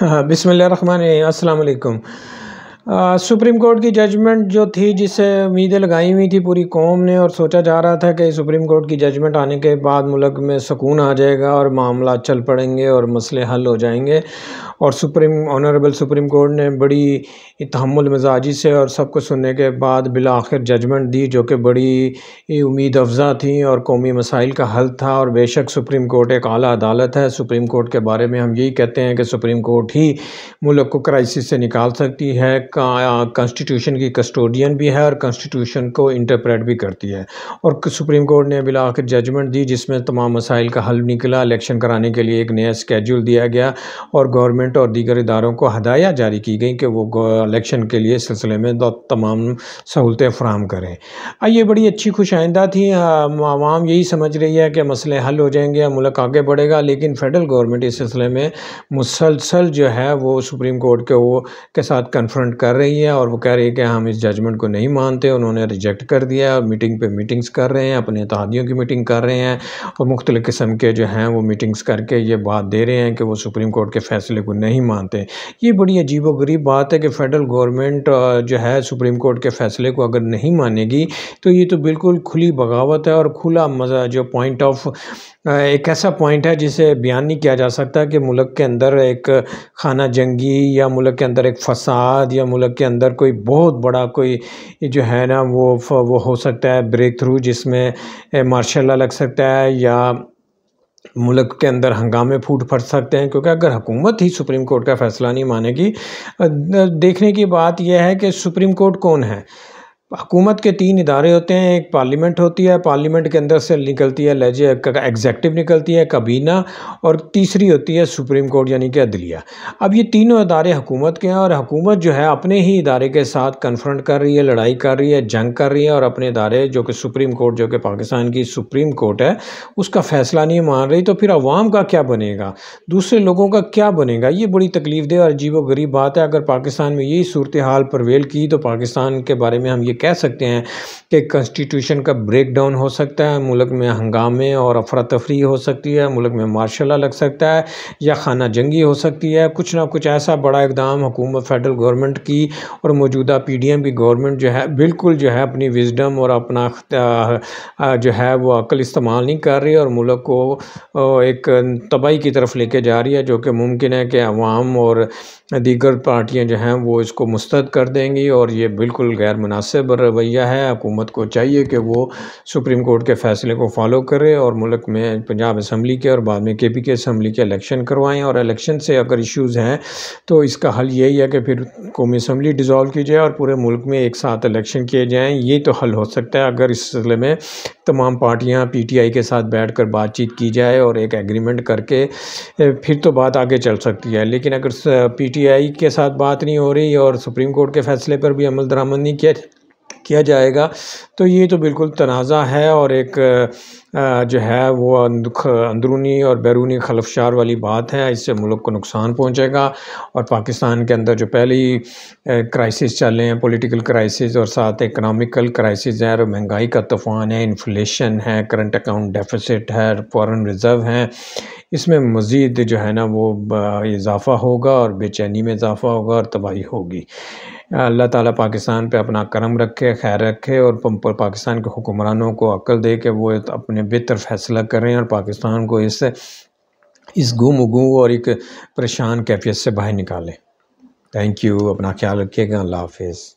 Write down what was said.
बिसमीम् अल्लाम supreme court की judgement जो थी जिससे उम्मीदें लगाई हुई थी पूरी कौम ने और सोचा जा रहा था कि सुप्रीम कोर्ट की जजमेंट आने के बाद मुल्क में सुकून आ जाएगा और मामला चल पड़ेंगे और मसले हल हो जाएंगे और सुप्रीम ऑनरेबल सुप्रीम कोर्ट ने बड़ी तहमुल मिजाजी से और सबको सुनने के बाद बिला आखिर जजमेंट दी जो कि बड़ी उम्मीद अफजा थी और कौमी मसाइल का हल था और बेशक सुप्रीम कोर्ट एक अली अदालत है सुप्रीम कोर्ट के बारे में हम यही कहते हैं कि सुप्रीम कोर्ट ही मुल्क को क्राइसिस से निकाल सकती है कॉन्स्टिट्यूशन की कस्टोडियन भी है और कॉन्स्टिट्यूशन को इंटरप्रेट भी करती है और सुप्रीम कोर्ट ने बिल आखिर जजमेंट दी जिसमें तमाम मसाइल का हल निकला इलेक्शन कराने के लिए एक नया स्केजूल दिया गया और गवर्नमेंट और दीगर इदारों को हदायत जारी की गई कि वो इलेक्शन के लिए सिलसिले में तमाम सहूलतें फ्राहम करें ये बड़ी अच्छी खुश आइंदा थी आवाम यही समझ रही है कि मसले हल हो जाएंगे मुल्क आगे बढ़ेगा लेकिन फेडरल गवर्नमेंट इस सिलसिले में मुसलसल जो है वो सुप्रीम कोर्ट के वो के साथ कन्फ्रंट कर रही है और वो कह रही है कि हम इस जजमेंट को नहीं मानते उन्होंने रिजेक्ट कर दिया है और मीटिंग पे मीटिंग्स कर रहे हैं अपने इतहादियों की मीटिंग कर रहे हैं और मुख्तल किस्म के जो हैं वो मीटिंग्स करके ये बात दे रहे हैं कि वो सुप्रीम कोर्ट के फैसले को नहीं मानते ये बड़ी अजीब व गरीब बात है कि फेडरल गवर्नमेंट जो है सुप्रीम कोर्ट के फैसले को अगर नहीं मानेगी तो ये तो बिल्कुल खुली बगावत है और खुला मज़ा जो पॉइंट ऑफ एक ऐसा पॉइंट है जिसे बयान नहीं किया जा सकता कि मुल्क के अंदर एक खाना जंगी या मुल्क के अंदर एक फसाद या मुल्क के अंदर कोई बहुत बड़ा कोई जो है ना वो वो हो सकता है ब्रेक थ्रू जिसमें मार्शल लग सकता है या मुल्क के अंदर हंगामे फूट फट सकते हैं क्योंकि अगर हुकूमत ही सुप्रीम कोर्ट का फ़ैसला नहीं मानेगी देखने की बात यह है कि सुप्रीम कोर्ट कौन है हुकूमत के तीन इदारे होते हैं एक पार्लियामेंट होती है पार्लियामेंट के अंदर से निकलती है लहजे एग्जेक्टिव निकलती है काबीना और तीसरी होती है सुप्रीम कोर्ट यानी कि अदलिया अब ये तीनों इदारे हुकूमत के हैं और हुकूमत जो है अपने ही इदारे के साथ कन्फ्रंट कर रही है लड़ाई कर रही है जंग कर रही है और अपने इदारे जो कि सुप्रीम कोर्ट जो कि पाकिस्तान की सुप्रीम कोर्ट है उसका फ़ैसला नहीं मान रही तो फिर आवाम का क्या बनेगा दूसरे लोगों का क्या बनेगा ये बड़ी तकलीफ दे और अजीब व गरीब बात है अगर पाकिस्तान में यही सूरत हाल परवेल की तो पाकिस्तान के बारे में हम ये कह सकते हैं कि कंस्टिट्यूशन का ब्रेक डाउन हो सकता है मुल्क में हंगामे और अफरा तफरी हो सकती है मुल्क में मार्शल लग सकता है या खाना जंगी हो सकती है कुछ ना कुछ ऐसा बड़ा इकदाम हुकूमत फेडरल गवर्नमेंट की और मौजूदा पी डी एम की गवर्नमेंट जो है बिल्कुल जो है अपनी विजडम और अपना जो है वो अकल इस्तेमाल नहीं कर रही और मुल्क को एक तबाही की तरफ लेके जा रही है जो कि मुमकिन है कि अवाम और दीगर पार्टियाँ जो हैं वो इसको मुस्तद कर देंगी और ये बिल्कुल गैर मुनासिब पर रवैया है हुकूमत को चाहिए कि वो सुप्रीम कोर्ट के फ़ैसले को फॉलो करे और मुल्क में पंजाब असम्बली के और बाद में के पी के असम्बली के इलेक्शन करवाएँ और इलेक्शन से अगर इशूज़ हैं तो इसका हल यही है कि फिर कौमी असम्बली डिज़ोल्व की जाए और पूरे मुल्क में एक साथ इलेक्शन किए जाएँ ये तो हल हो सकता है अगर इस सिलसिले में तमाम पार्टियाँ पी टी आई के साथ बैठ कर बातचीत की जाए और एक एग्रीमेंट करके फिर तो बात आगे चल सकती है लेकिन अगर पी टी आई के साथ बात नहीं हो रही और सुप्रीम कोर्ट के फ़ैसले पर भी अमल दरामद नहीं किया किया जाएगा तो ये तो बिल्कुल तनाज़ा है और एक जो है वो अंदरूनी और बैरूनी खलफशार वाली बात है इससे मुल्क को नुकसान पहुँचेगा और पाकिस्तान के अंदर जो पहली क्राइसिस चल रहे हैं पॉलिटिकल क्राइसिस और साथ इकनॉमिकल क्राइसिस है और महंगाई का तूफ़ान है इन्फ्लेशन है करंट अकाउंट डेफिसिट है फॉरन रिज़र्व हैं इसमें मज़ीद जो है ना वो इजाफ़ा होगा और बेचैनी में इजाफ़ा होगा और तबाही होगी अल्लाह ताला पाकिस्तान पे अपना करम रखे खैर रखे और पाकिस्तान के हुक्मरानों को अक्ल दे के वो अपने बेहतर फैसला करें और पाकिस्तान को इस इस गुम गु और एक परेशान कैफियत से बाहर निकालें थैंक यू अपना ख्याल रखिएगा अल्लाह हाफिज़